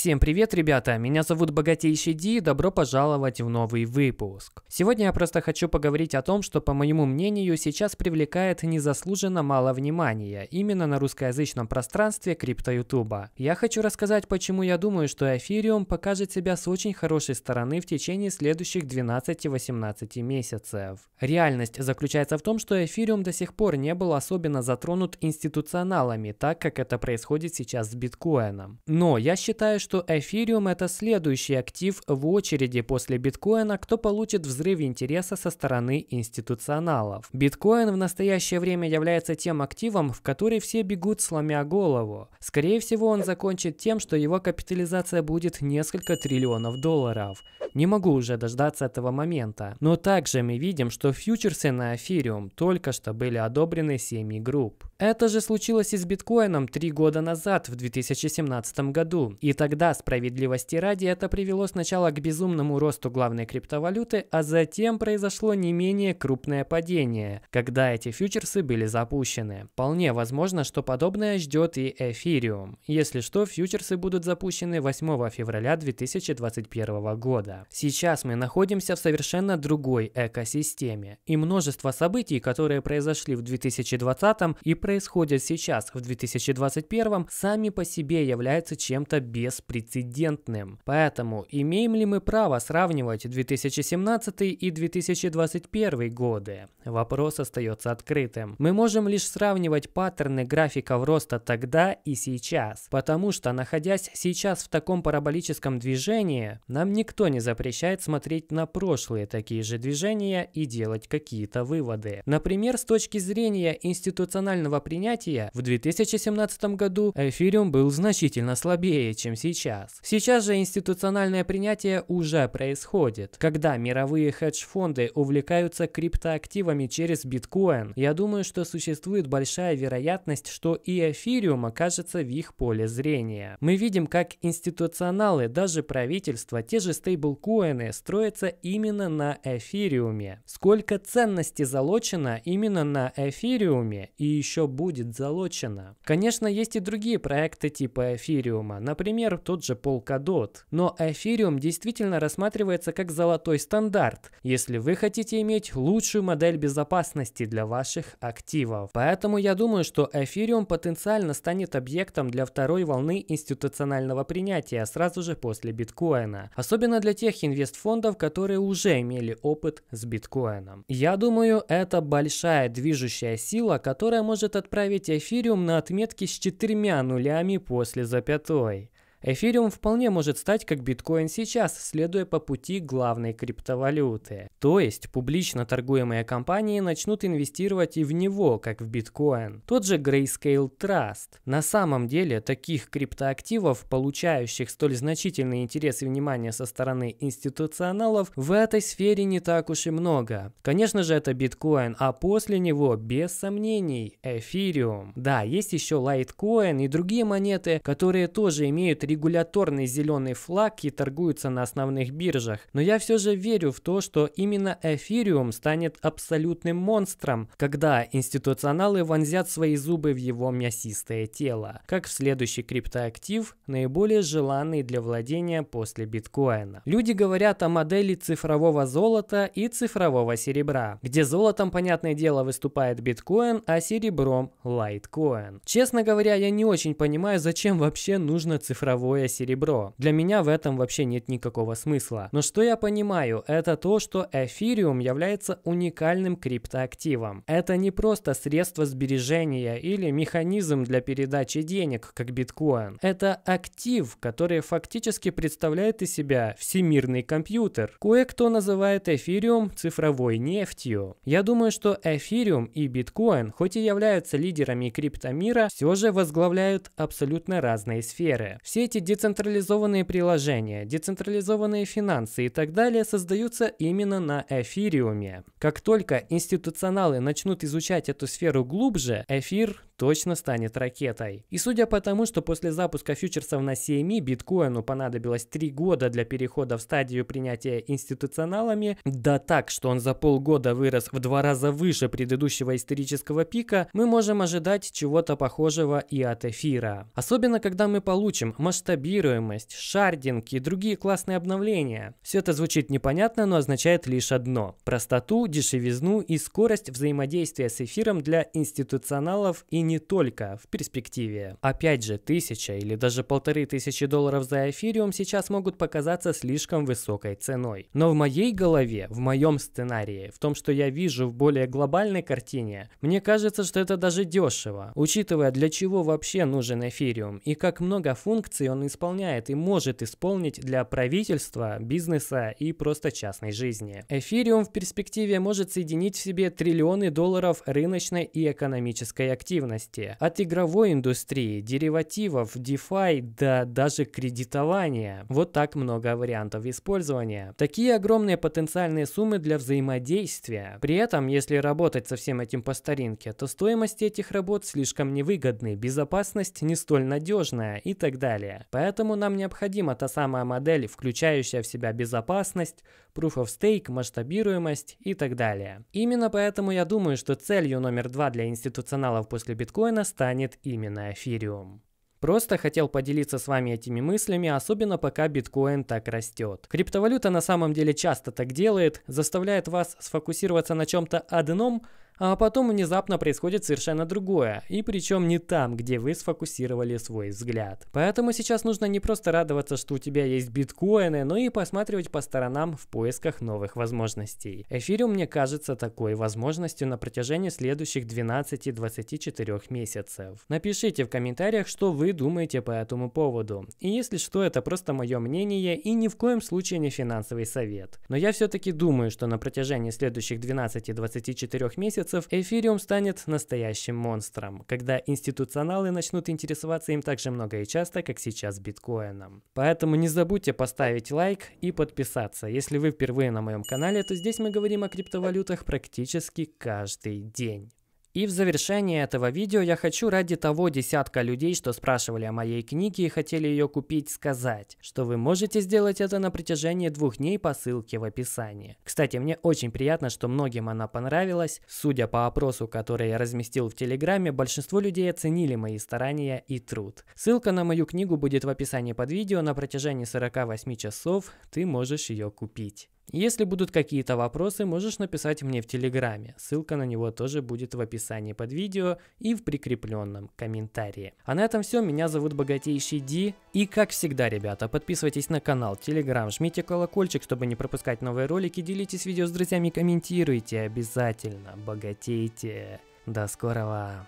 Всем привет, ребята! Меня зовут Богатейший Ди, и добро пожаловать в новый выпуск. Сегодня я просто хочу поговорить о том, что, по моему мнению, сейчас привлекает незаслуженно мало внимания, именно на русскоязычном пространстве крипто-ютуба. Я хочу рассказать, почему я думаю, что эфириум покажет себя с очень хорошей стороны в течение следующих 12-18 месяцев. Реальность заключается в том, что эфириум до сих пор не был особенно затронут институционалами, так как это происходит сейчас с биткоином. Но я считаю, что эфириум – это следующий актив в очереди после биткоина, кто получит взрыв интереса со стороны институционалов. Биткоин в настоящее время является тем активом, в который все бегут сломя голову. Скорее всего, он закончит тем, что его капитализация будет несколько триллионов долларов. Не могу уже дождаться этого момента. Но также мы видим, что фьючерсы на эфириум только что были одобрены 7 групп. Это же случилось и с биткоином три года назад, в 2017 году. И тогда да, справедливости ради, это привело сначала к безумному росту главной криптовалюты, а затем произошло не менее крупное падение, когда эти фьючерсы были запущены. Вполне возможно, что подобное ждет и эфириум. Если что, фьючерсы будут запущены 8 февраля 2021 года. Сейчас мы находимся в совершенно другой экосистеме, и множество событий, которые произошли в 2020 и происходят сейчас в 2021, сами по себе являются чем-то беспредельным беспрецедентным. Поэтому имеем ли мы право сравнивать 2017 и 2021 годы? Вопрос остается открытым. Мы можем лишь сравнивать паттерны графиков роста тогда и сейчас, потому что, находясь сейчас в таком параболическом движении, нам никто не запрещает смотреть на прошлые такие же движения и делать какие-то выводы. Например, с точки зрения институционального принятия, в 2017 году эфириум был значительно слабее, чем сейчас сейчас. Сейчас же институциональное принятие уже происходит. Когда мировые хедж-фонды увлекаются криптоактивами через биткоин, я думаю, что существует большая вероятность, что и эфириум окажется в их поле зрения. Мы видим, как институционалы, даже правительства, те же стейблкоины строятся именно на эфириуме. Сколько ценности залочено именно на эфириуме и еще будет залочено. Конечно, есть и другие проекты типа эфириума. Например, тот же Polkadot. Но Ethereum действительно рассматривается как золотой стандарт, если вы хотите иметь лучшую модель безопасности для ваших активов. Поэтому я думаю, что Ethereum потенциально станет объектом для второй волны институционального принятия сразу же после биткоина. Особенно для тех инвестфондов, которые уже имели опыт с биткоином. Я думаю, это большая движущая сила, которая может отправить эфириум на отметке с четырьмя нулями после запятой. Эфириум вполне может стать как биткоин сейчас, следуя по пути главной криптовалюты. То есть публично торгуемые компании начнут инвестировать и в него, как в биткоин. Тот же Grayscale Trust. На самом деле таких криптоактивов, получающих столь значительный интерес и внимание со стороны институционалов, в этой сфере не так уж и много. Конечно же это биткоин, а после него, без сомнений, эфириум. Да, есть еще лайткоин и другие монеты, которые тоже имеют регуляторный зеленый флаг и торгуются на основных биржах. Но я все же верю в то, что именно эфириум станет абсолютным монстром, когда институционалы вонзят свои зубы в его мясистое тело, как в следующий криптоактив, наиболее желанный для владения после биткоина. Люди говорят о модели цифрового золота и цифрового серебра, где золотом, понятное дело, выступает биткоин, а серебром – лайткоин. Честно говоря, я не очень понимаю, зачем вообще нужно цифровое цифровое серебро. Для меня в этом вообще нет никакого смысла. Но что я понимаю, это то, что эфириум является уникальным криптоактивом. Это не просто средство сбережения или механизм для передачи денег, как биткоин. Это актив, который фактически представляет из себя всемирный компьютер. Кое-кто называет эфириум цифровой нефтью. Я думаю, что эфириум и биткоин, хоть и являются лидерами криптомира, все же возглавляют абсолютно разные сферы. Все эти децентрализованные приложения, децентрализованные финансы и так далее создаются именно на эфириуме. Как только институционалы начнут изучать эту сферу глубже, эфир точно станет ракетой. И судя по тому, что после запуска фьючерсов на CME биткоину понадобилось 3 года для перехода в стадию принятия институционалами, да так, что он за полгода вырос в два раза выше предыдущего исторического пика, мы можем ожидать чего-то похожего и от эфира. Особенно, когда мы получим масштабируемость, шардинг и другие классные обновления. Все это звучит непонятно, но означает лишь одно – простоту, дешевизну и скорость взаимодействия с эфиром для институционалов и не только в перспективе. Опять же, тысяча или даже полторы тысячи долларов за эфириум сейчас могут показаться слишком высокой ценой. Но в моей голове, в моем сценарии, в том, что я вижу в более глобальной картине, мне кажется, что это даже дешево, учитывая для чего вообще нужен эфириум и как много функций он исполняет и может исполнить для правительства, бизнеса и просто частной жизни. Эфириум в перспективе может соединить в себе триллионы долларов рыночной и экономической активности деятельности, от игровой индустрии, деривативов, DeFi до даже кредитования. Вот так много вариантов использования. Такие огромные потенциальные суммы для взаимодействия. При этом, если работать со всем этим по старинке, то стоимость этих работ слишком невыгодны, безопасность не столь надежная и так далее. Поэтому нам необходима та самая модель, включающая в себя безопасность, Proof of Stake, масштабируемость и так далее. Именно поэтому я думаю, что целью номер два для институционалов после биткоина биткоина станет именно эфириум. Просто хотел поделиться с вами этими мыслями, особенно пока биткоин так растет. Криптовалюта на самом деле часто так делает, заставляет вас сфокусироваться на чем-то одном, а потом внезапно происходит совершенно другое, и причем не там, где вы сфокусировали свой взгляд. Поэтому сейчас нужно не просто радоваться, что у тебя есть биткоины, но и посматривать по сторонам в поисках новых возможностей. Эфириум, мне кажется, такой возможностью на протяжении следующих 12-24 месяцев. Напишите в комментариях, что вы думаете по этому поводу. И если что, это просто мое мнение и ни в коем случае не финансовый совет. Но я все-таки думаю, что на протяжении следующих 12-24 месяцев месяцев эфириум станет настоящим монстром, когда институционалы начнут интересоваться им так же много и часто, как сейчас биткоином. Поэтому не забудьте поставить лайк и подписаться. Если вы впервые на моем канале, то здесь мы говорим о криптовалютах практически каждый день. И в завершение этого видео я хочу ради того десятка людей, что спрашивали о моей книге и хотели ее купить, сказать, что вы можете сделать это на протяжении двух дней по ссылке в описании. Кстати, мне очень приятно, что многим она понравилась. Судя по опросу, который я разместил в Телеграме, большинство людей оценили мои старания и труд. Ссылка на мою книгу будет в описании под видео. На протяжении 48 часов ты можешь ее купить. Если будут какие-то вопросы, можешь написать мне в Телеграме. Ссылка на него тоже будет в описании под видео и в прикрепленном комментарии. А на этом все. Меня зовут Богатейший Ди. И как всегда, ребята, подписывайтесь на канал, Телеграм, жмите колокольчик, чтобы не пропускать новые ролики, делитесь видео с друзьями, комментируйте обязательно. Богатейте. До скорого.